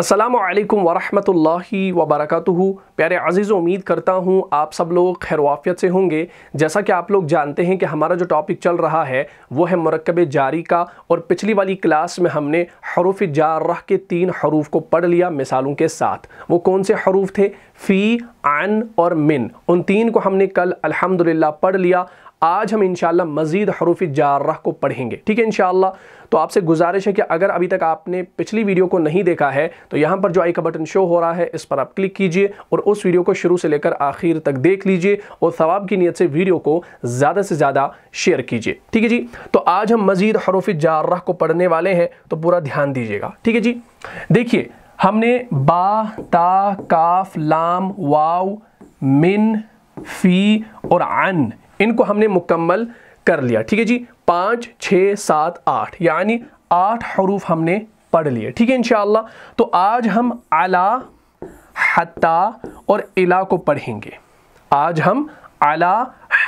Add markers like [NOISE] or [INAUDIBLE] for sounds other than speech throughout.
असलकम वरहमतुल्लाहि वबरकatuhu प्यारे अज़ीज़ उम्मीद करता हूँ आप सब लोग खैर वाफियत से होंगे जैसा कि आप लोग जानते हैं कि हमारा जो टॉपिक चल रहा है वो है मरकब जारी का और पिछली वाली क्लास में हमने हरूफ जारह के तीन हरूफ को पढ़ लिया मिसालों के साथ वो कौन से हरूफ थे फ़ी आन और मिन उन तीन को हमने कल अल्हम्दुलिल्लाह पढ़ लिया आज हम इनशाला मज़ीद हरूफ जारह को पढ़ेंगे ठीक है इनशाला तो आपसे गुजारिश है कि अगर अभी तक आपने पिछली वीडियो को नहीं देखा है तो यहाँ पर जो आई का बटन शो हो रहा है इस पर आप क्लिक कीजिए और उस वीडियो को शुरू से लेकर आखिर तक देख लीजिए और सवाब की नीयत से वीडियो को ज़्यादा से ज़्यादा शेयर कीजिए ठीक है जी तो आज हम मज़ीद हरूफ जारह को पढ़ने वाले हैं तो पूरा ध्यान दीजिएगा ठीक है जी देखिए हमने बा ता काफ लाम वाव मिन फी और अन इनको हमने मुकम्मल कर लिया ठीक है जी पाँच छः सात आठ यानी आठ हरूफ हमने पढ़ लिए ठीक है इन तो आज हम आला हता और इला को पढ़ेंगे आज हम आला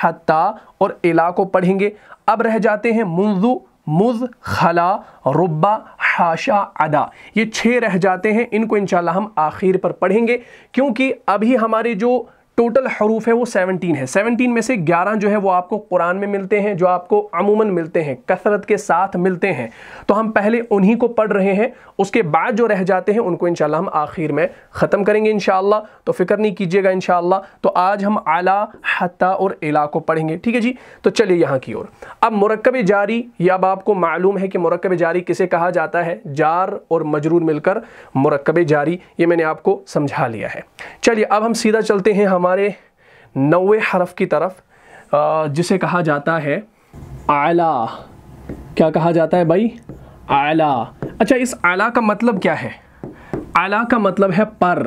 हता और इला को पढ़ेंगे अब रह जाते हैं मुंजु मुज खला रुब्बा हाशा अदा ये छः रह जाते हैं इनको इनशाला हम आखिर पर पढ़ेंगे क्योंकि अभी हमारे जो टोटल हरूफ है वो 17 है 17 में से 11 जो है वो आपको कुरान में मिलते हैं जो आपको अमूमन मिलते हैं कसरत के साथ मिलते हैं तो हम पहले उन्हीं को पढ़ रहे हैं उसके बाद जो रह जाते हैं उनको इनशाला हम आखिर में ख़त्म करेंगे शाला तो फ़िक्र नहीं कीजिएगा इंशाल्लाह तो आज हम आला हता और इला को पढ़ेंगे ठीक है जी तो चलिए यहाँ की ओर अब मरकब जारी ये अब आपको मालूम है कि मरकब जारी किसे कहा जाता है जार और मजरूर मिलकर मरकब जारी ये मैंने आपको समझा लिया है चलिए अब हम सीधा चलते हैं हम हमारे नवे हरफ की तरफ जिसे कहा जाता है आला क्या कहा जाता है भाई आला अच्छा इस आला का मतलब क्या है आला का मतलब है पर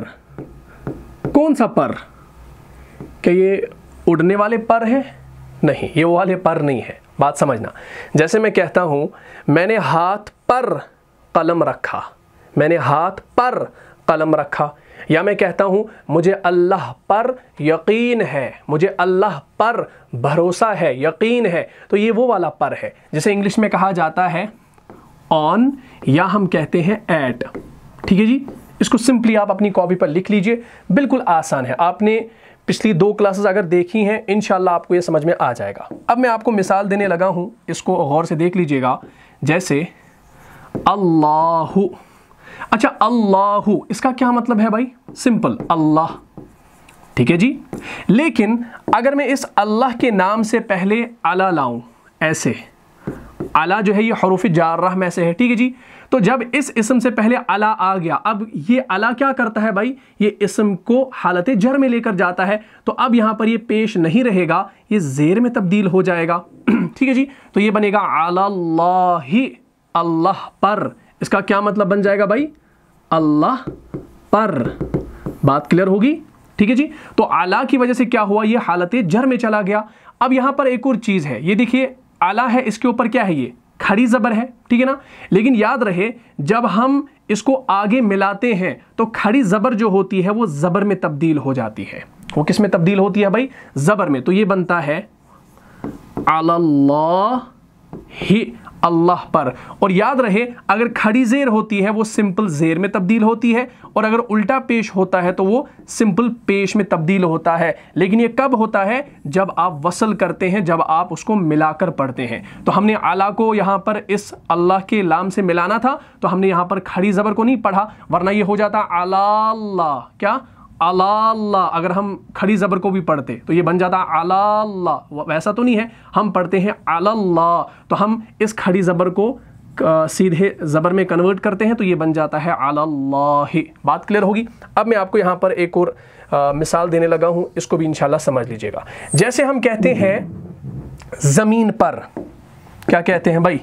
कौन सा पर क्या ये उड़ने वाले पर है नहीं ये वाले पर नहीं है बात समझना जैसे मैं कहता हूं मैंने हाथ पर कलम रखा मैंने हाथ पर कलम रखा या मैं कहता हूँ मुझे अल्लाह पर यकीन है मुझे अल्लाह पर भरोसा है यकीन है तो ये वो वाला पर है जिसे इंग्लिश में कहा जाता है ऑन या हम कहते हैं एट ठीक है जी इसको सिंपली आप अपनी कॉपी पर लिख लीजिए बिल्कुल आसान है आपने पिछली दो क्लासेस अगर देखी हैं इन आपको ये समझ में आ जाएगा अब मैं आपको मिसाल देने लगा हूँ इसको गौर से देख लीजिएगा जैसे अल्लाह अच्छा अल्लाह इसका क्या मतलब है भाई सिंपल अल्लाह ठीक है जी लेकिन अगर मैं इस अल्लाह के नाम से पहले अला लाऊं ऐसे अला जो है ये हरूफ जारह में से है ठीक है जी तो जब इस इसम से पहले अला आ गया अब ये अला क्या करता है भाई ये इसम को हालत जर में लेकर जाता है तो अब यहां पर ये पेश नहीं रहेगा ये जेर में तब्दील हो जाएगा [CLEARS THROAT] ठीक है जी तो ये बनेगा अल्लाह पर इसका क्या मतलब बन जाएगा भाई अल्लाह पर बात क्लियर होगी ठीक है जी तो आला की वजह से क्या हुआ ये हालत जर में चला गया अब यहां पर एक और चीज़ है ये देखिए आला है इसके ऊपर क्या है ये खड़ी ज़बर है ठीक है ना लेकिन याद रहे जब हम इसको आगे मिलाते हैं तो खड़ी ज़बर जो होती है वो ज़बर में तब्दील हो जाती है वो किस में तब्दील होती है भाई ज़बर में तो ये बनता है अल्लाह ही अल्लाह पर और याद रहे अगर खड़ी ज़ेर होती है वो सिंपल ज़ेर में तब्दील होती है और अगर उल्टा पेश होता है तो वो सिंपल पेश में तब्दील होता है लेकिन ये कब होता है जब आप वसल करते हैं जब आप उसको मिलाकर पढ़ते हैं तो हमने आला को यहाँ पर इस अल्लाह के लाम से मिलाना था तो हमने यहाँ पर खड़ी ज़बर को नहीं पढ़ा वरना ये हो जाता आला क्या अला अगर हम खड़ी ज़बर को भी पढ़ते तो ये बन जाता अला वैसा तो नहीं है हम पढ़ते हैं अल्लाह तो हम इस खड़ी ज़बर को सीधे ज़बर में कन्वर्ट करते हैं तो ये बन जाता है अल्लाह बात क्लियर होगी अब मैं आपको यहाँ पर एक और आ, मिसाल देने लगा हूँ इसको भी इनशाला समझ लीजिएगा जैसे हम कहते हम्म। हैं ज़मीन पर क्या कहते हैं भाई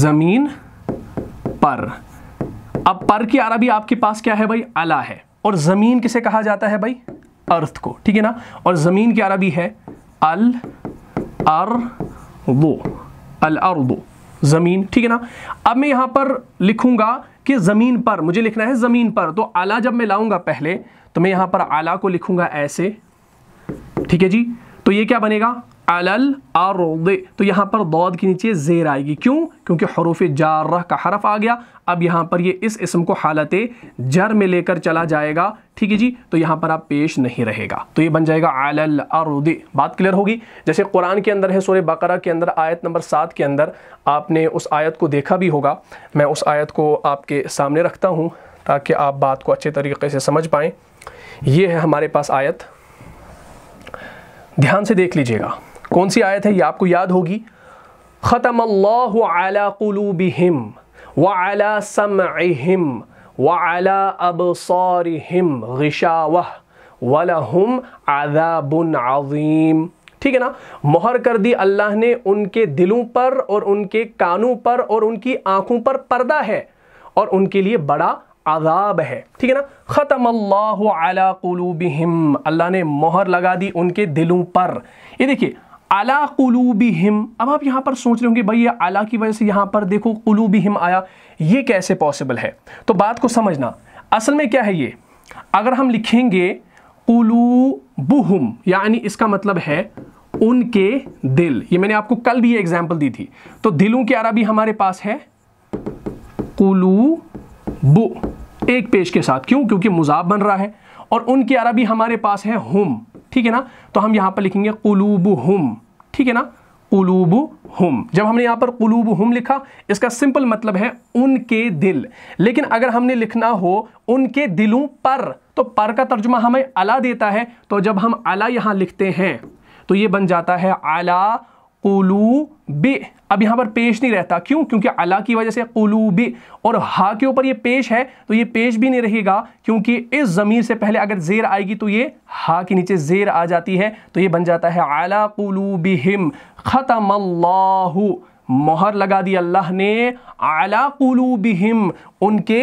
ज़मीन पर अब पर की अरबी आपके पास क्या है भाई अला है और ज़मीन किसे कहा जाता है भाई अर्थ को ठीक है ना और ज़मीन की अरबी है अल अर वो अल अर वो ज़मीन ठीक है ना अब मैं यहां पर लिखूंगा कि ज़मीन पर मुझे लिखना है ज़मीन पर तो आला जब मैं लाऊंगा पहले तो मैं यहां पर आला को लिखूंगा ऐसे ठीक है जी तो ये क्या बनेगा अलल आरोद तो यहाँ पर दौद के नीचे ज़ेर आएगी क्यों क्योंकि हरूफ जार का हरफ आ गया अब यहाँ पर ये इस इसम को हालत जर में लेकर चला जाएगा ठीक है जी तो यहाँ पर आप पेश नहीं रहेगा तो ये बन जाएगा अलल आरोद बात क्लियर होगी जैसे कुरान के अंदर है सोरे बकरा के अंदर आयत नंबर सात के अंदर आपने उस आयत को देखा भी होगा मैं उस आयत को आपके सामने रखता हूँ ताकि आप बात को अच्छे तरीके से समझ पाएँ ये है हमारे पास आयत ध्यान से देख लीजिएगा कौन सी आयत है ये आपको याद होगी ख़तम अल्लाबिम वाला समहिम वाला अबसारहिम गशावह वलहुम आदाबन आज़ीम ठीक है ना मोहर कर दी अल्लाह ने उनके दिलों पर और उनके कानों पर और उनकी आंखों पर पर्दा है और उनके लिए बड़ा आज़ाब है ठीक है ना ख़तम अल्लाह अला कुलूबिहिम अल्लाह ने मोहर लगा दी उनके दिलों पर ये देखिए अला हिम अब आप यहाँ पर सोच रहे होंगे भाई ये अला की वजह से यहाँ पर देखो हिम आया ये कैसे पॉसिबल है तो बात को समझना असल में क्या है ये अगर हम लिखेंगे कुलूबुहुम यानी इसका मतलब है उनके दिल ये मैंने आपको कल भी ये एग्जाम्पल दी थी तो दिलों की अरबी हमारे पास है कुलू बु एक पेश के साथ क्यों क्योंकि मुजाब बन रहा है और उनकी अरबी हमारे पास है हुम ठीक है ना तो हम यहां पर लिखेंगे कुलूब हुम ठीक है ना कुलूब हम जब हमने यहाँ पर कुलूब हम लिखा इसका सिंपल मतलब है उनके दिल लेकिन अगर हमने लिखना हो उनके दिलों पर तो पर का तर्जुमा हमें अला देता है तो जब हम अला यहाँ लिखते हैं तो ये बन जाता है अला कुलू बे अब यहां पर पेश नहीं रहता क्यों क्योंकि अला की वजह से कुलूबी और हा के ऊपर ये पेश है तो ये पेश भी नहीं रहेगा क्योंकि इस ज़मीर से पहले अगर जेर आएगी तो ये हा के नीचे जेर आ जाती है तो ये बन जाता है अला हिम ख़तम मोहर लगा दी अल्लाह ने आला कुलूबिहिम उनके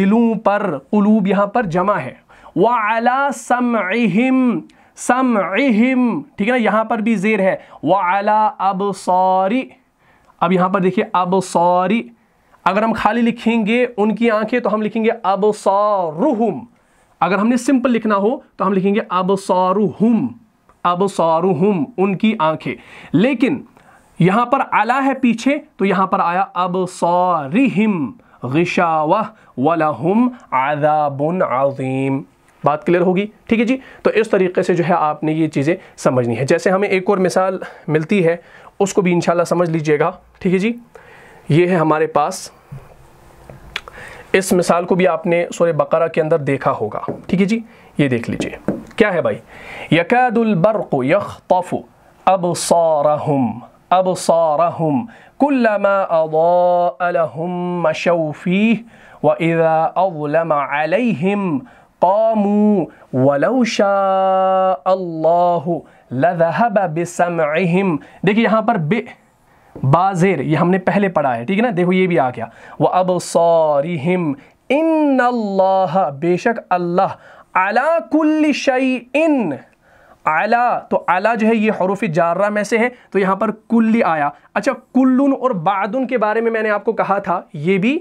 दिलों पर कुलूब यहां पर जमा है व आला सम समहिम ठीक है ना यहां पर भी जेर है व अब सॉरी अब यहाँ पर देखिए अब सॉरी अगर हम खाली लिखेंगे उनकी आंखें तो हम लिखेंगे अब सौरुहुम अगर हमने सिंपल लिखना हो तो हम लिखेंगे अब सौरुहुम अब सौरुहुम उनकी आंखें लेकिन यहाँ पर आला है पीछे तो यहाँ पर आया अब सौरिहिम गिशावा वलाहुम आदाबुन आज़ीम बात क्लियर होगी ठीक है जी तो इस तरीके से जो है आपने ये चीज़ें समझनी है जैसे हमें एक और मिसाल मिलती है उसको भी इंशाल्लाह समझ लीजिएगा ठीक है जी ये है हमारे पास इस मिसाल को भी आपने सोरे बकरा के अंदर देखा होगा ठीक है जी ये देख लीजिए क्या है भाई यकादुलबरक यख तफ़ु अब सारहम अब सारहम कुल्लमा अवा अलहम मशौफ़ी व इज़ा अवलम अलैहिम ولو شاء الله لذهب بسمعهم देखिए यहाँ पर बे बाजेर ये हमने पहले पढ़ा है ठीक है ना देखो ये भी आ गया वह अब सौरिम इन अल्लाह बेशक अल्लाह अला कुल्ल शई इन आला तो आला जो है ये हरूफ जारा में से है तो यहाँ पर कुल्ली आया अच्छा कुल्लुन और बादुन के बारे में मैंने आपको कहा था ये भी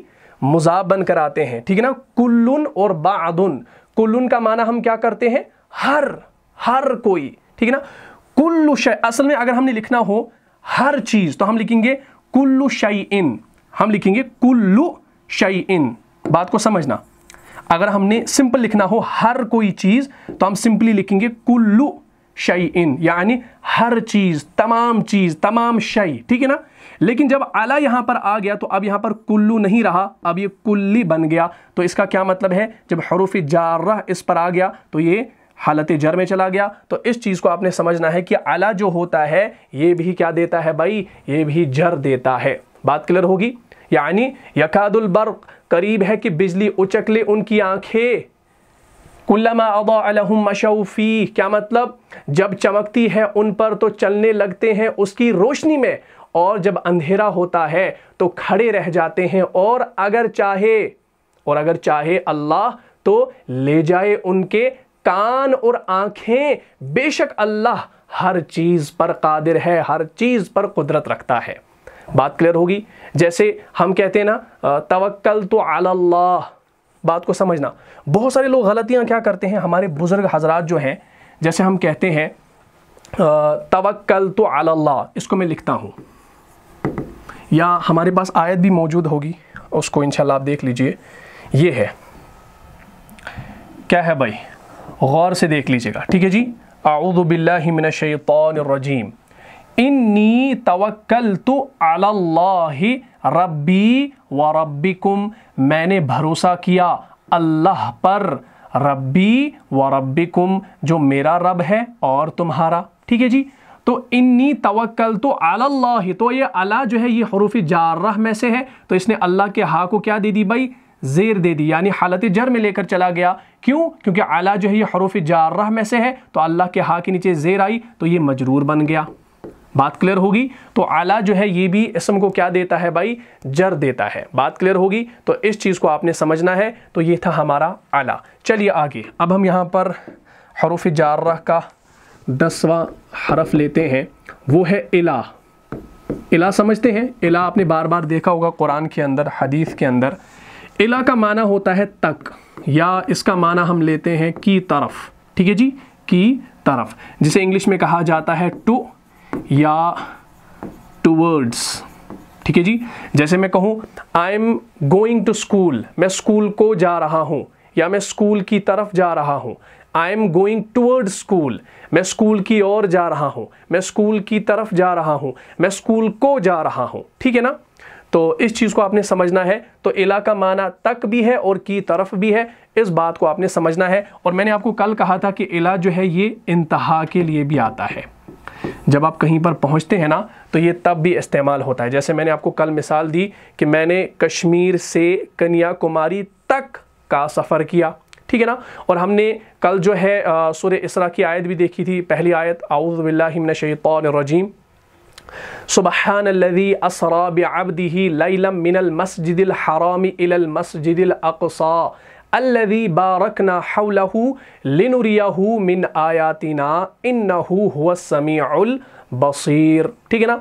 मुजाब बनकर आते हैं ठीक है ना कुल्लुन और बादुन कुल्लुन का माना हम क्या करते हैं हर हर कोई ठीक है ना कुल्लु शय असल में अगर हमने लिखना हो हर चीज तो हम लिखेंगे कुल्लु शई इन हम लिखेंगे कुल्लु शई इन बात को समझना अगर हमने सिंपल लिखना हो हर कोई चीज तो हम सिंपली लिखेंगे कुल्लु शई इन यानी हर चीज तमाम चीज तमाम शई ठीक है ना लेकिन जब आला यहां पर आ गया तो अब यहां पर कुल्लू नहीं रहा अब ये कुल्ली बन गया तो इसका क्या मतलब है जब हरूफ जारह इस पर आ गया तो ये हालत जर में चला गया तो इस चीज़ को आपने समझना है कि आला जो होता है ये भी क्या देता है भाई ये भी जर देता है बात क्लियर होगी यानी यकादुल करीब है कि बिजली उचकले उनकी आंखें कुल्लमा मशौफ़ी क्या मतलब जब चमकती है उन पर तो चलने लगते हैं उसकी रोशनी में और जब अंधेरा होता है तो खड़े रह जाते हैं और अगर चाहे और अगर चाहे अल्लाह तो ले जाए उनके कान और आँखें बेशक अल्लाह हर चीज़ पर कादिर है हर चीज़ पर कुदरत रखता है बात क्लियर होगी जैसे हम कहते हैं ना तवक्ल तो अल्लाह बात को समझना बहुत सारे लोग गलतियाँ क्या करते हैं हमारे बुज़ुर्ग हजरात जो हैं जैसे हम कहते हैं तवक्ल तो अल्लाह इसको मैं लिखता हूँ या हमारे पास आयत भी मौजूद होगी उसको इंशाल्लाह आप देख लीजिए ये है क्या है भाई गौर से देख लीजिएगा ठीक है जी आउदबिल्लिमिनशैतरजीम इन्नी तवक्ल तो रब्बी व रब्बिकुम मैंने भरोसा किया अल्लाह पर रब्बी व रब्बिकुम जो मेरा रब है और तुम्हारा ठीक है जी तो इन्नी तवक्ल तो अल्लाह तो ये अला जो है ये हरूफ जारह में से है तो इसने अल्लाह के हा को क्या दे दी भाई ज़ेर दे दी यानी हालत जर में लेकर चला गया क्यों क्योंकि अला जो है ये हरूफ जारह में से है तो अल्लाह के हा के नीचे ज़ेर आई तो ये मजरूर बन गया बात क्लियर होगी तो आला जो है ये भी इसम को क्या देता है भाई जर देता है बात क्लियर होगी तो इस चीज़ को आपने समझना है तो ये था हमारा आला चलिए आगे अब हम यहाँ पर हरूफ जारह का दसवा हरफ लेते हैं वो है इला इला समझते हैं इला आपने बार बार देखा होगा कुरान के अंदर हदीस के अंदर इला का माना होता है तक या इसका माना हम लेते हैं की तरफ ठीक है जी की तरफ जिसे इंग्लिश में कहा जाता है टू या टूवर्ड्स ठीक है जी जैसे मैं कहूँ I am going to school मैं स्कूल को जा रहा हूँ या मैं स्कूल की तरफ जा रहा हूँ I am going toward school मैं स्कूल की ओर जा रहा हूँ मैं स्कूल की तरफ जा रहा हूँ मैं स्कूल को जा रहा हूँ ठीक है ना तो इस चीज़ को आपने समझना है तो इला का माना तक भी है और की तरफ भी है इस बात को आपने समझना है और मैंने आपको कल कहा था कि इला जो है ये इंतहा के लिए भी आता है जब आप कहीं पर पहुंचते हैं ना तो ये तब भी इस्तेमाल होता है जैसे मैंने आपको कल मिसाल दी कि मैंने कश्मीर से कन्याकुमारी तक का सफ़र किया ठीक है ना और हमने कल जो है सूर्य इसरा की आयत भी देखी थी पहली आयत आउज़बिल्लिन शैतरजीम सुबहान लदी असरा बबदी लम मिनल मस्जिदिल हरामी इलल मस्जिदिल अकसा الذي باركنا حوله لنريه من آياتنا إنه هو السميع البصير ठीक है ना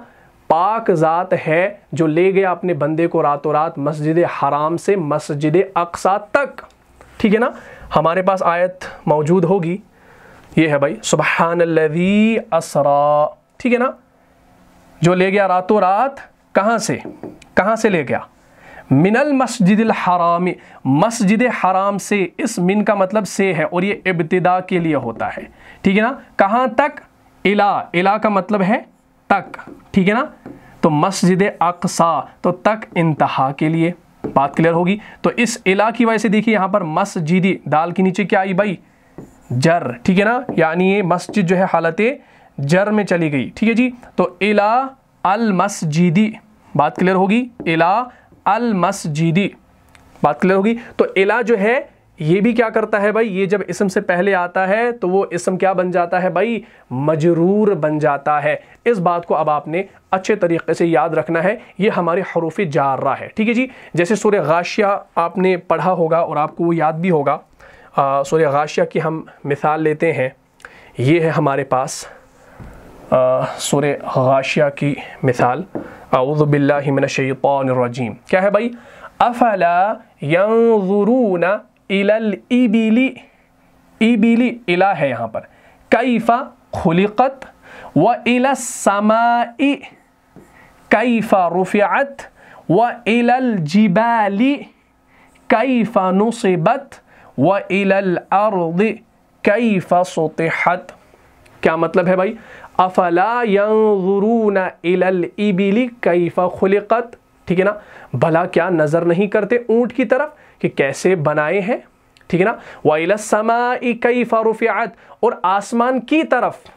पाक ज़ात है जो ले गया अपने बंदे को रातों रात मस्जिद हराम से मस्जिद अक्सा तक ठीक है ना हमारे पास आयत मौजूद होगी ये है भाई लवी असरा ठीक है ना जो ले गया रातों रात कहाँ से कहाँ से ले गया मिनल मस्जिद हराम मस्जिद हराम से इस मिन का मतलब से है और ये इब्तदा के लिए होता है ठीक है ना कहाँ तक इला इला का मतलब है तक ठीक है ना तो मस्जिद अकसा तो तक इंतहा के लिए बात क्लियर होगी तो इस इला की वजह से देखिए यहाँ पर मस्जिदी दाल के नीचे क्या आई भाई जर ठीक है ना यानी ये मस्जिद जो है हालत जर में चली गई ठीक है जी तो इला अल मस्जिदी बात क्लियर होगी इला अल मस्जिदी बात क्लियर होगी तो इला जो है ये भी क्या करता है भाई ये जब इसम से पहले आता है तो वो इसम क्या बन जाता है भाई मजरूर बन जाता है इस बात को अब आपने अच्छे तरीके से याद रखना है ये हमारे हरूफ जारा है ठीक है जी जैसे सूर्य गाशिया आपने पढ़ा होगा और आपको वो याद भी होगा सूर्य गाशिया की हम मिसाल लेते हैं ये है हमारे पास सूर्य गाशिया की मिसाल आउज़बिल्लिमिनशैतरजीम क्या है भाई अफला इलल ईबीली ईबीली इला है यहाँ पर कैफ़ा खुलिकत व इला समाई कैफ़ा रुफ़ियात व इलल जिबाली कैफ़ा नुसीबत व इलल अर्द कैफ़ा सतहत क्या मतलब है भाई अफला यंजुरून इलल इबिली कैफ़ा खुलिकत ठीक है ना भला क्या नज़र नहीं करते ऊँट की तरफ कि कैसे बनाए हैं ठीक है ना वाइला समाई कई फारूफियात और आसमान की तरफ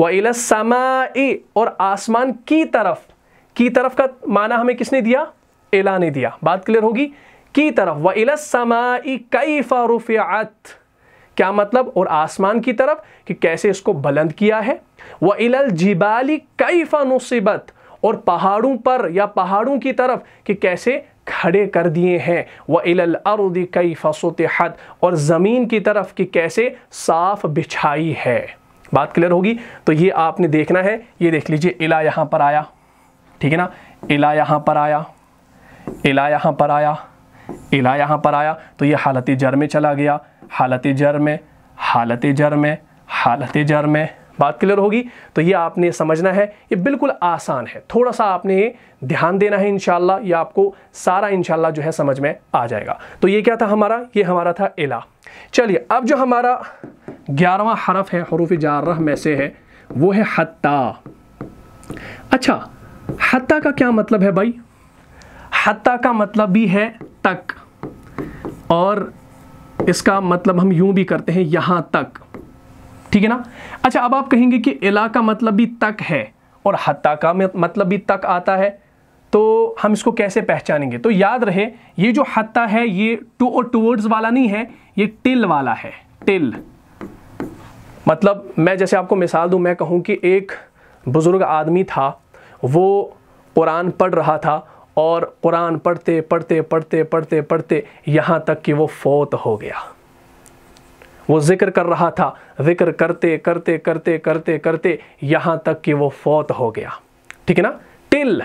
वाइला समाई और आसमान की तरफ की तरफ का माना हमें किसने दिया एला ने दिया बात क्लियर होगी की तरफ वाइला समाई कई फारूफियात क्या मतलब और आसमान की तरफ कि कैसे इसको बुलंद किया है वह इलल जिबाली कई फ़ानुसिबत और पहाड़ों पर या पहाड़ों की तरफ कि कैसे खड़े कर दिए हैं व इलर्द कई फसोत हद और ज़मीन की तरफ की कैसे साफ बिछाई है बात क्लियर होगी तो ये आपने देखना है ये देख लीजिए इला यहाँ पर आया ठीक है ना इला यहाँ पर आया इला यहाँ पर आया इला यहाँ पर आया तो ये हालत जर में चला गया हालत जर में हालत जर में हालत जर में बात क्लियर होगी तो ये आपने समझना है ये बिल्कुल आसान है थोड़ा सा आपने ध्यान देना है इनशाला ये आपको सारा इनशाला जो है समझ में आ जाएगा तो ये क्या था हमारा ये हमारा था एला चलिए अब जो हमारा ग्यारहवा हरफ है हरूफ जारह में से है वो है हत्ता अच्छा हत्ता का क्या मतलब है भाई हत्ता का मतलब भी है तक और इसका मतलब हम यूं भी करते हैं यहां तक ठीक है ना अच्छा अब आप कहेंगे कि इलाका मतलब भी तक है और हत्ता का मतलब भी तक आता है तो हम इसको कैसे पहचानेंगे तो याद रहे ये जो हत्ता है ये टू और टूवर्ड्स वाला नहीं है ये टिल वाला है टिल मतलब मैं जैसे आपको मिसाल दूं मैं कहूं कि एक बुज़ुर्ग आदमी था वो कुरान पढ़ रहा था और कुरान पढ़ते पढ़ते पढ़ते पढ़ते पढ़ते यहाँ तक कि वो फौत हो गया वो जिक्र कर रहा था जिक्र करते करते करते करते करते यहाँ तक कि वो फौत हो गया ठीक है ना टिल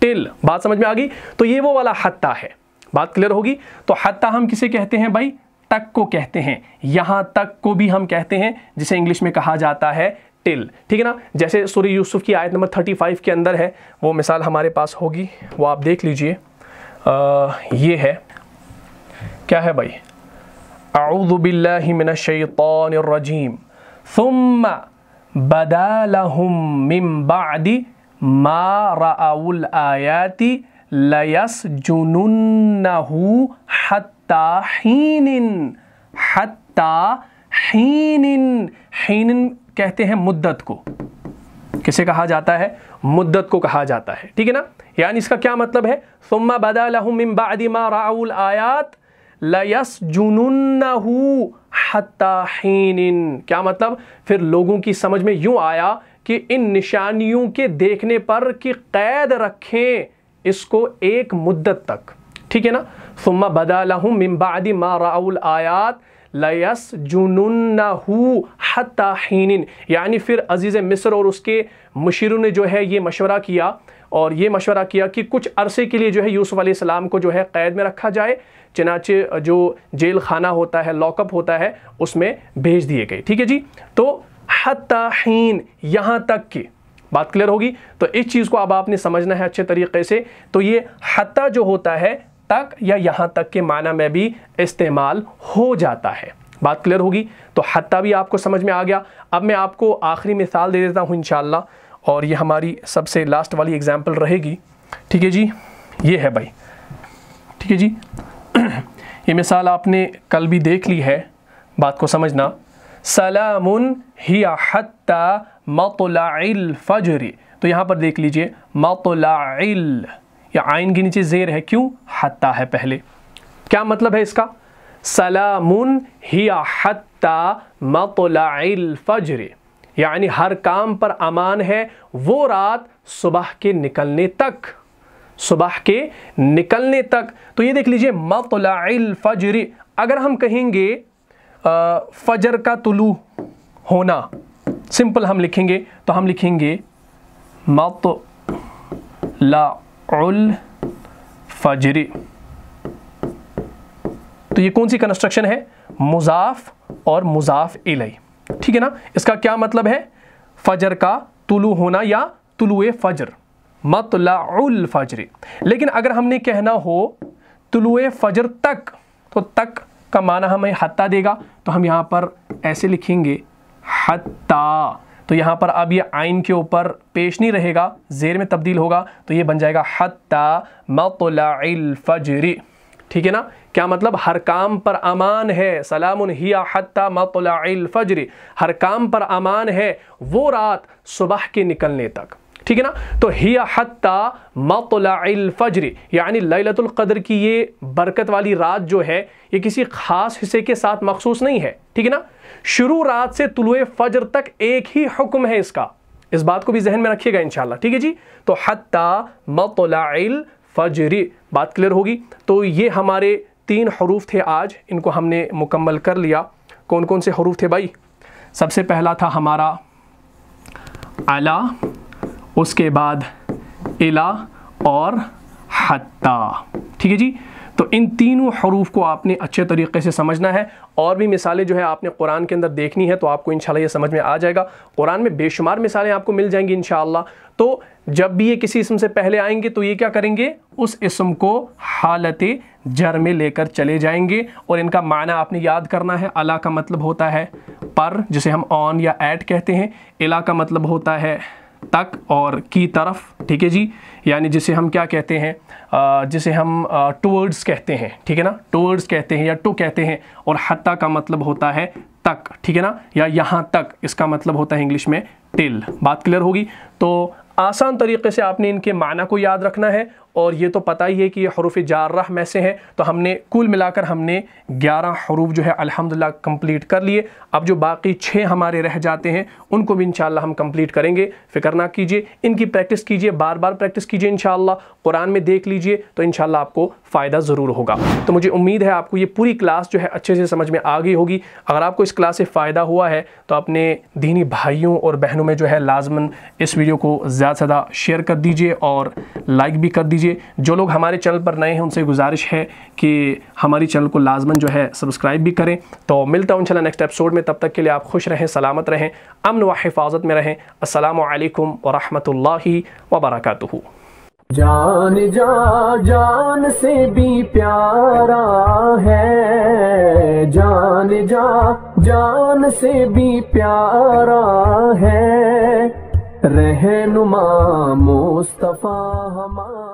टिल बात समझ में आ गई तो ये वो वाला हत्ता है बात क्लियर होगी तो हत्ता हम किसे कहते हैं भाई तक को कहते हैं यहाँ तक को भी हम कहते हैं जिसे इंग्लिश में कहा जाता है टिल ठीक है ना जैसे सूर्य यूसुफ की आयत नंबर 35 के अंदर है वो मिसाल हमारे पास होगी वो आप देख लीजिए ये है क्या है भाई अउज़बिल्लिमिनशैतानरजीम ثم बदा लहुम मिम बादि मा राउल आयाति लयस जुनुन्नहु हत्ता हीनिन हत्ता हीनिन कहते हैं मुद्दत को किसे कहा जाता है मुद्दत को कहा जाता है ठीक है ना यानी इसका क्या मतलब है सुम्मा बदा लहुम मिम बादि मा राउल आयात लयस जुनुन्नहू हताहीन क्या मतलब फिर लोगों की समझ में यूं आया कि इन निशानियों के देखने पर कि कैद रखें इसको एक मुद्दत तक ठीक है ना सुम्मा बदालहम मिम्बादी राउल आयात लयस जुनुन्नहू हताहीन यानी फिर अजीज़ मिस्र और उसके मशीरों ने जो है ये मशवरा किया और ये मशवरा किया कि कुछ अरसे के लिए जो है यूसुफ़ सलाम को जो है क़ैद में रखा जाए चनाचे जो जेल खाना होता है लॉकअप होता है उसमें भेज दिए गए ठीक है जी तो हताहीन यहाँ तक कि बात क्लियर होगी तो इस चीज़ को अब आपने समझना है अच्छे तरीके से तो ये हता जो होता है तक या यहाँ तक के माना में भी इस्तेमाल हो जाता है बात क्लियर होगी तो हता भी आपको समझ में आ गया अब मैं आपको आखिरी मिसाल दे देता हूँ इन और ये हमारी सबसे लास्ट वाली एग्ज़ाम्पल रहेगी ठीक है जी ये है भाई ठीक है जी ये मिसाल आपने कल भी देख ली है बात को समझना सलाम ही मतलाइल तो यहाँ पर देख लीजिए मतलाइल या आइन के नीचे जेर है क्यों हत्ता है पहले क्या मतलब है इसका सलाम ही हत्ता मतलाइल यानी हर काम पर अमान है वो रात सुबह के निकलने तक सुबह के निकलने तक तो ये देख लीजिए मतलाइल फजर अगर हम कहेंगे आ, फजर का तुलू होना सिंपल हम लिखेंगे तो हम लिखेंगे मत फजर तो ये कौन सी कंस्ट्रक्शन है मुजाफ और मुजाफ इलाई ठीक है ना इसका क्या मतलब है फजर का तुलू होना या तुलुए फजर मतलाउल लेकिन अगर हमने कहना हो तुलु फजर तक तो तक का माना हमें हत्ता देगा तो हम यहाँ पर ऐसे लिखेंगे हत्ता तो यहाँ पर अब ये आइन के ऊपर पेश नहीं रहेगा जेर में तब्दील होगा तो ये बन जाएगा हत्ता मतलाइल फजरी ठीक है ना क्या मतलब हर काम पर अमान है सलाम हिया हत्ता फजरी हर काम पर अमान है वो रात सुबह के निकलने तक ठीक है ना तो हत्ता मतलाजरी यानी लतुल्क़द्र की ये बरकत वाली रात जो है ये किसी ख़ास हिस्से के साथ मखसूस नहीं है ठीक है ना शुरू रात से तुलु फजर तक एक ही हुक्म है इसका इस बात को भी जहन में रखिएगा इन ठीक है जी तो हत्ता फजरी बात क्लियर होगी तो ये हमारे तीन हरूफ थे आज इनको हमने मुकम्मल कर लिया कौन कौन से हरूफ थे भाई सबसे पहला था हमारा अला उसके बाद इला और हत्ता ठीक है जी तो इन तीनों हरूफ को आपने अच्छे तरीके से समझना है और भी मिसालें जो है आपने कुरान के अंदर देखनी है तो आपको इंशाल्लाह ये समझ में आ जाएगा कुरान में बेशुमार मिसालें आपको मिल जाएंगी इंशाल्लाह तो जब भी ये किसी इसम से पहले आएंगे तो ये क्या करेंगे उस इसम को हालत जर में लेकर चले जाएंगे और इनका माना आपने याद करना है अला का मतलब होता है पर जिसे हम ऑन या एट कहते हैं इला का मतलब होता है तक और की तरफ ठीक है जी यानी जिसे हम क्या कहते हैं जिसे हम टूवर्ड्स कहते हैं ठीक है ना टूवर्ड्स कहते हैं या टू कहते हैं और हत्ता का मतलब होता है तक ठीक है ना या यहाँ तक इसका मतलब होता है इंग्लिश में टिल बात क्लियर होगी तो आसान तरीके से आपने इनके माना को याद रखना है और ये तो पता ही है कि ये हरूफ जारह में से हैं तो हमने कुल मिलाकर हमने ग्यारह हरूफ जो है अल्हम्दुलिल्लाह कंप्लीट कर लिए अब जो बाकी छः हमारे रह जाते हैं उनको भी इन हम कंप्लीट करेंगे फिक्र ना कीजिए इनकी प्रैक्टिस कीजिए बार बार प्रैक्टिस कीजिए इन कुरान में देख लीजिए तो इन आपको फ़ायदा ज़रूर होगा तो मुझे उम्मीद है आपको ये पूरी क्लास जो है अच्छे से समझ में आ गई होगी अगर आपको इस क्लास से फ़ायदा हुआ है तो अपने दीनी भाइयों और बहनों में जो है लाजमन इस वीडियो को ज़्यादा से ज़्यादा शेयर कर दीजिए और लाइक भी कर दीजिए कीजिए जो लोग हमारे चैनल पर नए हैं उनसे गुजारिश है कि हमारी चैनल को लाजमन जो है सब्सक्राइब भी करें तो मिलता हूँ इंशाल्लाह नेक्स्ट एपिसोड में तब तक के लिए आप खुश रहें सलामत रहें अमन व हिफाजत में रहें असलकम वरहमल वबरकू जान जा जान से भी प्यारा है जान जा जान से भी प्यारा है रहनुमा मुस्तफ़ा हमारा